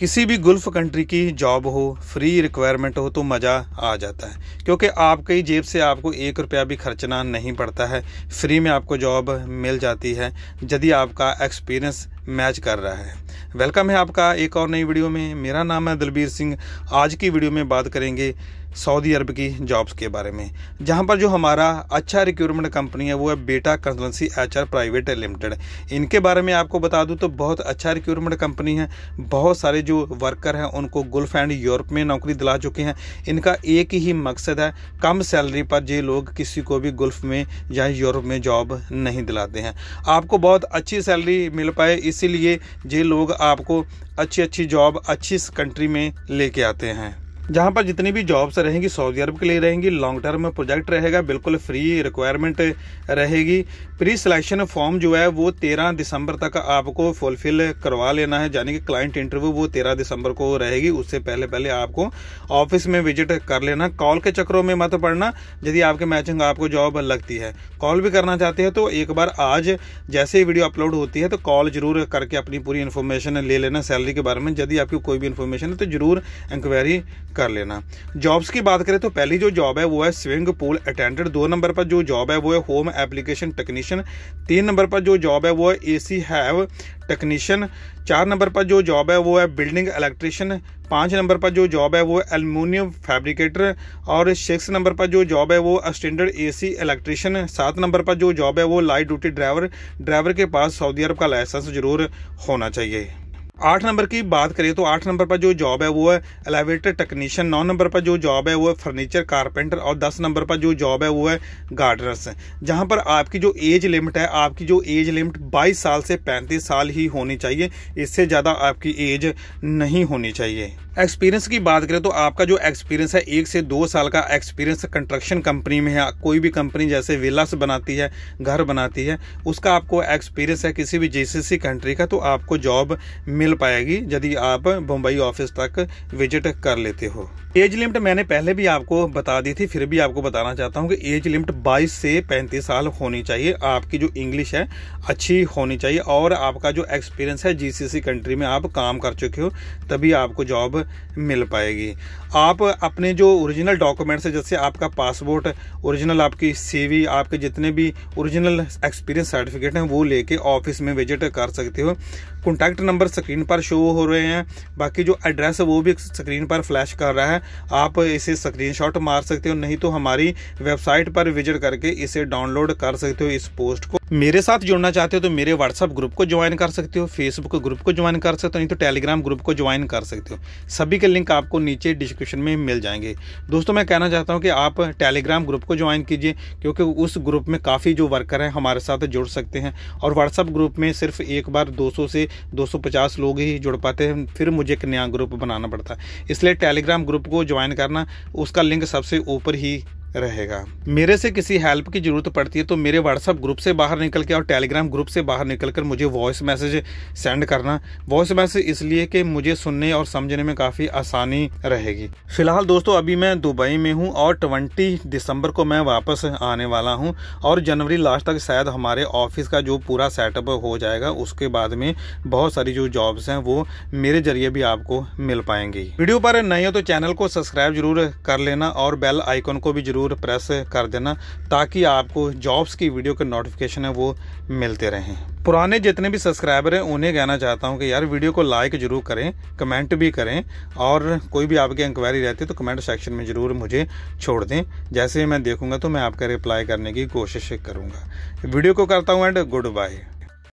किसी भी Gulf country की जॉब हो फ्री रिक्वायरमेंट हो तो मज़ा आ जाता है क्योंकि आपके ही जेब से आपको एक रुपया भी खर्चना नहीं पड़ता है फ्री में आपको जॉब मिल जाती है यदि आपका एक्सपीरियंस मैच कर रहा है वेलकम है आपका एक और नई वीडियो में मेरा नाम है दलबीर सिंह आज की वीडियो में बात करेंगे सऊदी अरब की जॉब्स के बारे में जहां पर जो हमारा अच्छा रिक्रूटमेंट कंपनी है वो है बेटा कंसल्टेंसी एचआर प्राइवेट लिमिटेड इनके बारे में आपको बता दूं तो बहुत अच्छा रिक्रूटमेंट कंपनी है बहुत सारे जो वर्कर हैं उनको गुल्फ एंड यूरोप में नौकरी दिला चुके हैं इनका एक ही मकसद है कम सैलरी पर ये लोग किसी को भी गुल्फ में या यूरोप में जॉब नहीं दिलाते हैं आपको बहुत अच्छी सैलरी मिल पाए इस इसीलिए ये लोग आपको अच्छी अच्छी जॉब अच्छी कंट्री में लेके आते हैं जहाँ पर जितनी भी जॉब्स रहेंगी सऊदी अरब के लिए रहेंगी लॉन्ग टर्म में प्रोजेक्ट रहेगा बिल्कुल फ्री रिक्वायरमेंट रहेगी प्री सिलेक्शन फॉर्म जो है वो तेरह दिसंबर तक आपको फुलफिल करवा लेना है यानी कि क्लाइंट इंटरव्यू वो तेरह दिसंबर को रहेगी उससे पहले पहले आपको ऑफिस में विजिट कर लेना कॉल के चक्रों में मत पड़ना यदि आपके मैचिंग आपको जॉब लगती है कॉल भी करना चाहते हैं तो एक बार आज जैसे ही वीडियो अपलोड होती है तो कॉल जरूर करके अपनी पूरी इन्फॉर्मेशन ले लेना सैलरी के बारे में यदि आपकी कोई भी इन्फॉर्मेशन है तो जरूर इंक्वायरी कर लेना जॉब्स की बात करें तो पहली जो जॉब है वो है स्विमिंग पूल अटेंडेंट दो नंबर पर जो जॉब है वो है होम एप्लीकेशन टेक्नीशियन तीन नंबर पर जो जॉब है वो है ए सी हैव टेक्नीशियन चार नंबर पर जो जॉब है वो है बिल्डिंग इलेक्ट्रिशियन पाँच नंबर पर जो जॉब है वो एलमिनियम फैब्रिकेटर और सिक्स नंबर पर जो जॉब है वो स्टैंडर्ड एसी इलेक्ट्रिशियन सात नंबर पर जो जॉब है वो लाइट ड्यूटी ड्राइवर ड्राइवर के पास सऊदी अरब का लाइसेंस जरूर होना चाहिए आठ नंबर की बात करें तो आठ नंबर पर जो जॉब है वो है एलिवेटर टेक्नीशियन नौ नंबर पर जो जॉब है वो है फर्नीचर कारपेंटर और दस नंबर पर जो जॉब है वो है गार्डनर्स जहाँ पर आपकी जो एज लिमिट है आपकी जो एज लिमिट बाईस साल से पैंतीस साल ही होनी चाहिए इससे ज़्यादा आपकी एज नहीं होनी चाहिए एक्सपीरियंस की बात करें तो आपका जो एक्सपीरियंस है एक से दो साल का एक्सपीरियंस कंस्ट्रक्शन कंपनी में है कोई भी कंपनी जैसे विलास बनाती है घर बनाती है उसका आपको एक्सपीरियंस है किसी भी जेसीसी कंट्री का तो आपको जॉब मिल पाएगी यदि आप मुंबई ऑफिस तक विजिट कर लेते हो एज लिमिट मैंने पहले भी आपको बता दी थी फिर भी आपको बताना चाहता हूँ कि एज लिमिट बाईस से पैंतीस साल होनी चाहिए आपकी जो इंग्लिश है अच्छी होनी चाहिए और आपका जो एक्सपीरियंस है जी कंट्री में आप काम कर चुके हो तभी आपको जॉब मिल पाएगी आप अपने जो ओरिजिनल डॉक्यूमेंट्स है जैसे आपका पासपोर्ट ओरिजिनल आपकी सीवी आपके जितने भी ओरिजिनल एक्सपीरियंस सर्टिफिकेट हैं वो लेके ऑफिस में विजिट कर सकते हो कॉन्टैक्ट नंबर स्क्रीन पर शो हो रहे हैं बाकी जो एड्रेस है वो भी स्क्रीन पर फ्लैश कर रहा है आप इसे स्क्रीन मार सकते हो नहीं तो हमारी वेबसाइट पर विजिट करके इसे डाउनलोड कर सकते हो इस पोस्ट को मेरे साथ जुड़ना चाहते हो तो मेरे व्हाट्सअप ग्रुप को ज्वाइन कर सकते हो फेसबुक ग्रुप को ज्वाइन कर सकते हो नहीं तो टेलीग्राम ग्रुप को ज्वाइन कर सकते हो सभी के लिंक आपको नीचे डिस्क्रिप्शन में मिल जाएंगे दोस्तों मैं कहना चाहता हूँ कि आप टेलीग्राम ग्रुप को ज्वाइन कीजिए क्योंकि उस ग्रुप में काफ़ी जो वर्कर हैं हमारे साथ जुड़ सकते हैं और व्हाट्सअप ग्रुप में सिर्फ एक बार दो से दो लोग ही जुड़ पाते हैं फिर मुझे एक नया ग्रुप बनाना पड़ता है इसलिए टेलीग्राम ग्रुप को ज्वाइन करना उसका लिंक सबसे ऊपर ही रहेगा मेरे से किसी हेल्प की जरूरत पड़ती है तो मेरे व्हाट्सअप ग्रुप से बाहर निकल के और टेलीग्राम ग्रुप से बाहर निकल कर मुझे वॉइस मैसेज सेंड करना वॉइस मैसेज इसलिए कि मुझे सुनने और समझने में काफ़ी आसानी रहेगी फिलहाल दोस्तों अभी मैं दुबई में हूँ और ट्वेंटी दिसंबर को मैं वापस आने वाला हूँ और जनवरी लास्ट तक शायद हमारे ऑफिस का जो पूरा सेटअप हो जाएगा उसके बाद में बहुत सारी जो जॉब्स हैं वो मेरे जरिए भी आपको मिल पाएंगी वीडियो पर नए हो तो चैनल को सब्सक्राइब जरूर कर लेना और बेल आइकन को भी जरूर ज़रूर प्रेस कर देना ताकि आपको जॉब्स की वीडियो के नोटिफिकेशन है वो मिलते रहें पुराने जितने भी सब्सक्राइबर हैं उन्हें कहना चाहता हूं कि यार वीडियो को लाइक ज़रूर करें कमेंट भी करें और कोई भी आपकी इंक्वायरी रहती है तो कमेंट सेक्शन में ज़रूर मुझे छोड़ दें जैसे ही मैं देखूंगा तो मैं आपका रिप्लाई करने की कोशिश करूँगा वीडियो को करता हूँ एंड गुड बाय